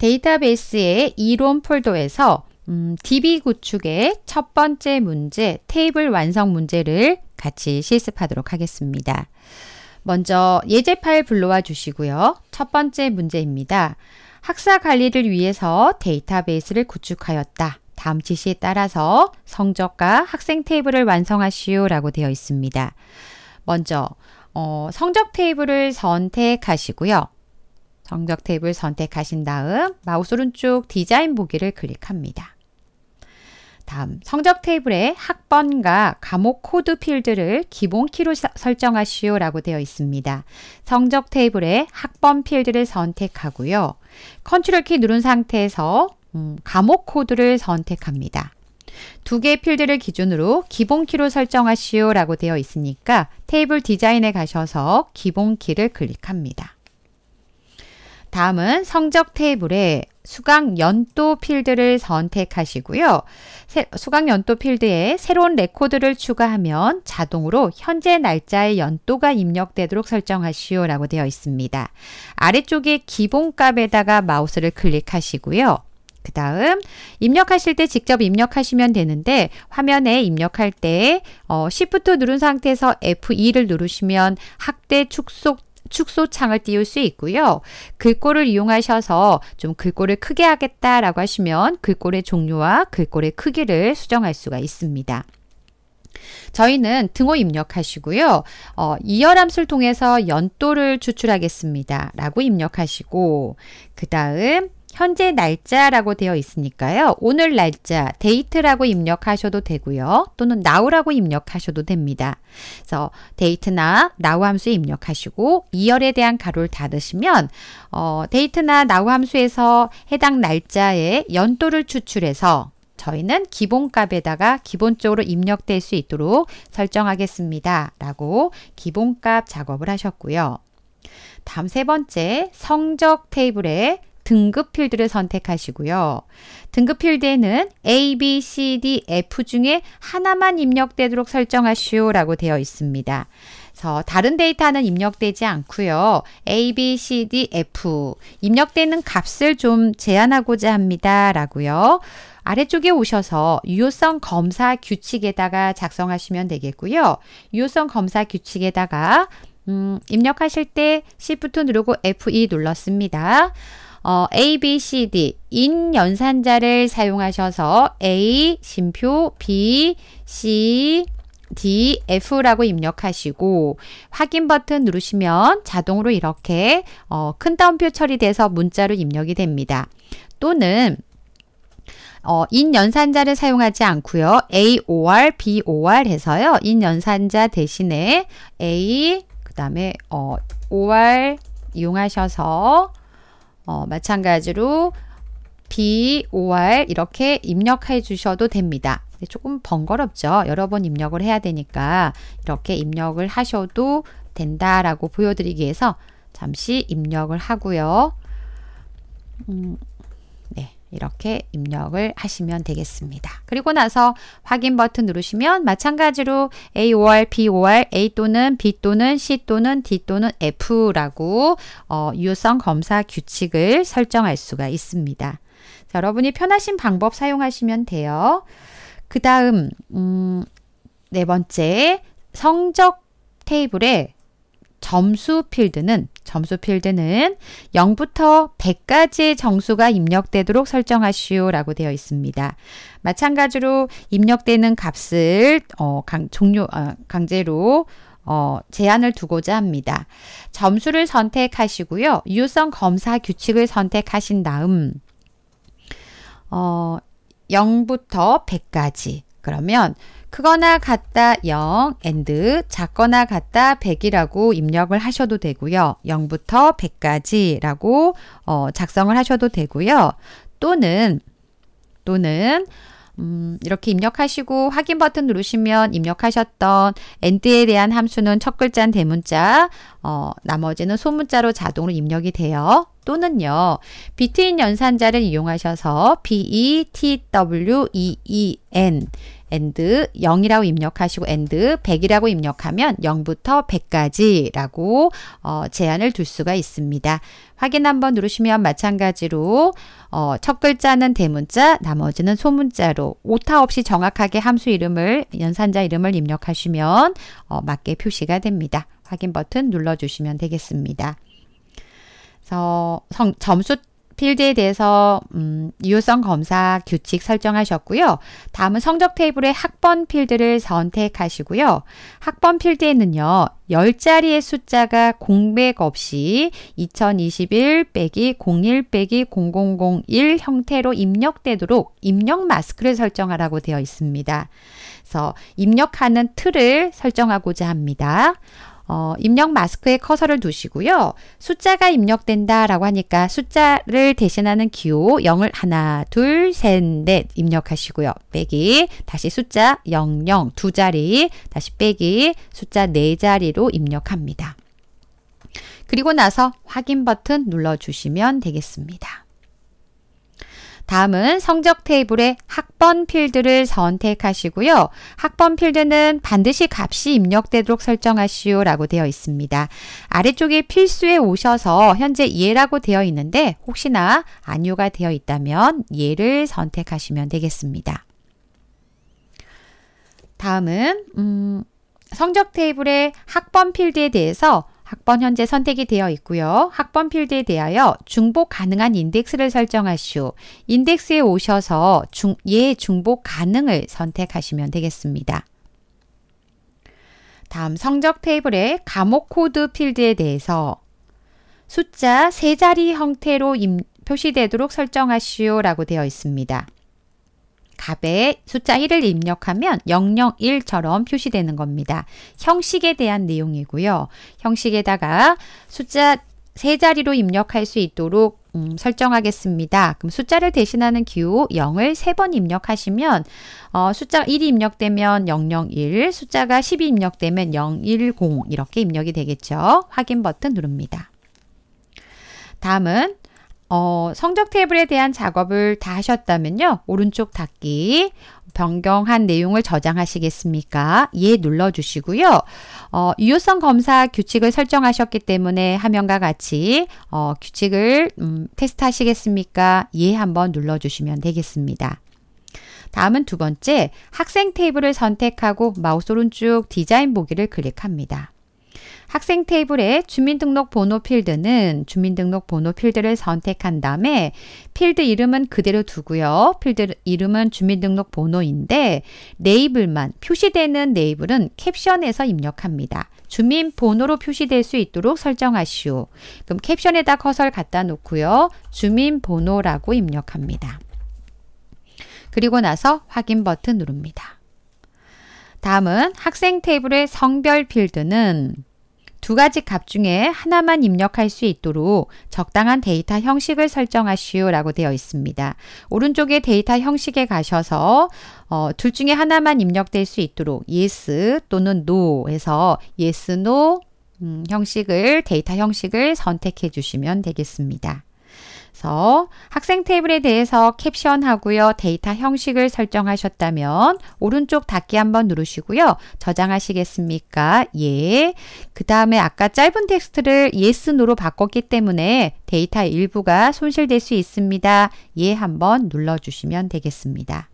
데이터베이스의 이론 폴더에서 음, DB 구축의 첫 번째 문제, 테이블 완성 문제를 같이 실습하도록 하겠습니다. 먼저 예제 파일 불러와 주시고요. 첫 번째 문제입니다. 학사 관리를 위해서 데이터베이스를 구축하였다. 다음 지시에 따라서 성적과 학생 테이블을 완성하시오 라고 되어 있습니다. 먼저 어, 성적 테이블을 선택하시고요. 정적 탭을 선택하신 다음 마우스 오른쪽 디자인 보기를 클릭합니다. 다음 성적 테이블에 학번과 과목 코드 필드를 기본 키로 설정하시오 라고 되어 있습니다. 성적 테이블에 학번 필드를 선택하고요. 컨트롤 키 누른 상태에서 음, 과목 코드를 선택합니다. 두 개의 필드를 기준으로 기본 키로 설정하시오 라고 되어 있으니까 테이블 디자인에 가셔서 기본 키를 클릭합니다. 다음은 성적 테이블에 수강 연도 필드를 선택하시고요. 수강 연도 필드에 새로운 레코드를 추가하면 자동으로 현재 날짜의 연도가 입력되도록 설정하시오 라고 되어 있습니다. 아래쪽에 기본값에다가 마우스를 클릭하시고요. 그 다음 입력하실 때 직접 입력하시면 되는데 화면에 입력할 때 어, Shift 누른 상태에서 F2를 누르시면 학대 축소 축소 창을 띄울 수 있고요. 글꼴을 이용하셔서 좀 글꼴을 크게 하겠다라고 하시면 글꼴의 종류와 글꼴의 크기를 수정할 수가 있습니다. 저희는 등호 입력하시고요. 어, 이열함수를 통해서 연도를 추출하겠습니다. 라고 입력하시고 그 다음 현재 날짜라고 되어 있으니까요. 오늘 날짜, 데이트라고 입력하셔도 되고요. 또는 now라고 입력하셔도 됩니다. 그래서 데이트나 now 함수 입력하시고 2열에 대한 가로를 닫으시면 어, 데이트나 now 함수에서 해당 날짜의 연도를 추출해서 저희는 기본값에다가 기본적으로 입력될 수 있도록 설정하겠습니다. 라고 기본값 작업을 하셨고요. 다음 세 번째 성적 테이블에 등급 필드를 선택하시고요. 등급 필드에는 A, B, C, D, F 중에 하나만 입력되도록 설정하시오 라고 되어 있습니다. 그래서 다른 데이터는 입력되지 않고요. A, B, C, D, F 입력되는 값을 좀 제한하고자 합니다. 라고요. 아래쪽에 오셔서 유효성 검사 규칙에다가 작성하시면 되겠고요. 유효성 검사 규칙에다가 음, 입력하실 때 Shift 누르고 F2 e 눌렀습니다. 어, A, B, C, D 인 연산자를 사용하셔서 A, 심표, B, C, D, F라고 입력하시고 확인 버튼 누르시면 자동으로 이렇게 어, 큰 따옴표 처리돼서 문자로 입력이 됩니다. 또는 어, 인 연산자를 사용하지 않고요. AOR, BOR 해서요. 인 연산자 대신에 A, 그 다음에 어, OR 이용하셔서 어, 마찬가지로 B, OR 이렇게 입력해 주셔도 됩니다. 조금 번거롭죠. 여러 번 입력을 해야 되니까 이렇게 입력을 하셔도 된다라고 보여드리기 위해서 잠시 입력을 하고요. 음, 이렇게 입력을 하시면 되겠습니다. 그리고 나서 확인 버튼 누르시면 마찬가지로 AOR, POR, A 또는 B 또는 C 또는 D 또는 F라고 어, 유효성 검사 규칙을 설정할 수가 있습니다. 자, 여러분이 편하신 방법 사용하시면 돼요. 그 다음 음, 네 번째 성적 테이블에 점수 필드는 점수 필드는 0부터 100까지 정수가 입력되도록 설정하시오라고 되어 있습니다. 마찬가지로 입력되는 값을 어, 강, 종료 어, 강제로 어, 제한을 두고자 합니다. 점수를 선택하시고요. 유효성 검사 규칙을 선택하신 다음 어, 0부터 100까지 그러면 크거나 같다 0 and 작거나 같다 100이라고 입력을 하셔도 되고요. 0부터 100까지라고 어, 작성을 하셔도 되고요. 또는 또는 음, 이렇게 입력하시고 확인 버튼 누르시면 입력하셨던 and에 대한 함수는 첫 글자는 대문자, 어, 나머지는 소문자로 자동으로 입력이 돼요. 또는요. 비트인 연산자를 이용하셔서 between and 0이라고 입력하시고 and 100이라고 입력하면 0부터 100까지라고 어, 제한을 둘 수가 있습니다. 확인 한번 누르시면 마찬가지로 어, 첫 글자는 대문자, 나머지는 소문자로 오타 없이 정확하게 함수 이름을 연산자 이름을 입력하시면 어, 맞게 표시가 됩니다. 확인 버튼 눌러주시면 되겠습니다. 그래서 성, 점수 필드에 대해서 음, 유효성 검사 규칙 설정하셨고요. 다음은 성적 테이블의 학번 필드를 선택하시고요. 학번 필드에는요. 10자리의 숫자가 공백 없이 2021 01 0001 형태로 입력되도록 입력 마스크를 설정하라고 되어 있습니다. 그래서 입력하는 틀을 설정하고자 합니다. 어, 입력 마스크에 커서를 두시고요. 숫자가 입력된다라고 하니까 숫자를 대신하는 기호 0을 하나, 둘, 셋, 넷 입력하시고요. 빼기, 다시 숫자 0, 0, 두 자리, 다시 빼기, 숫자 네 자리로 입력합니다. 그리고 나서 확인 버튼 눌러주시면 되겠습니다. 다음은 성적 테이블의 학번 필드를 선택하시고요. 학번 필드는 반드시 값이 입력되도록 설정하시오 라고 되어 있습니다. 아래쪽에 필수에 오셔서 현재 예라고 되어 있는데 혹시나 아니오가 되어 있다면 예를 선택하시면 되겠습니다. 다음은 음, 성적 테이블의 학번 필드에 대해서 학번 현재 선택이 되어 있고요. 학번 필드에 대하여 중복 가능한 인덱스를 설정하시오. 인덱스에 오셔서 중, 예 중복 가능을 선택하시면 되겠습니다. 다음 성적 테이블의 감옥 코드 필드에 대해서 숫자 세자리 형태로 임, 표시되도록 설정하시오 라고 되어 있습니다. 값에 숫자 1을 입력하면 001처럼 표시되는 겁니다. 형식에 대한 내용이고요. 형식에다가 숫자 세 자리로 입력할 수 있도록 음, 설정하겠습니다. 그럼 숫자를 대신하는 기호 0을 3번 입력하시면 어, 숫자 1이 입력되면 001, 숫자가 10이 입력되면 010 이렇게 입력이 되겠죠. 확인 버튼 누릅니다. 다음은 어, 성적 테이블에 대한 작업을 다 하셨다면요. 오른쪽 닫기, 변경한 내용을 저장하시겠습니까? 예 눌러주시고요. 어, 유효성 검사 규칙을 설정하셨기 때문에 화면과 같이 어, 규칙을 음, 테스트하시겠습니까? 예 한번 눌러주시면 되겠습니다. 다음은 두 번째, 학생 테이블을 선택하고 마우스 오른쪽 디자인 보기를 클릭합니다. 학생 테이블의 주민등록번호 필드는 주민등록번호 필드를 선택한 다음에 필드 이름은 그대로 두고요. 필드 이름은 주민등록번호인데 네이블만 표시되는 네이블은 캡션에서 입력합니다. 주민번호로 표시될 수 있도록 설정하시오. 그럼 캡션에다 커서를 갖다 놓고요. 주민번호라고 입력합니다. 그리고 나서 확인 버튼 누릅니다. 다음은 학생 테이블의 성별 필드는 두 가지 값 중에 하나만 입력할 수 있도록 적당한 데이터 형식을 설정하시오 라고 되어 있습니다. 오른쪽에 데이터 형식에 가셔서 어, 둘 중에 하나만 입력될 수 있도록 yes 또는 no 해서 yes, no, 음, 형식을 데이터 형식을 선택해 주시면 되겠습니다. 그래서 학생 테이블에 대해서 캡션하고요. 데이터 형식을 설정하셨다면 오른쪽 닫기 한번 누르시고요. 저장하시겠습니까? 예. 그 다음에 아까 짧은 텍스트를 yes, no로 바꿨기 때문에 데이터 일부가 손실될 수 있습니다. 예 한번 눌러주시면 되겠습니다.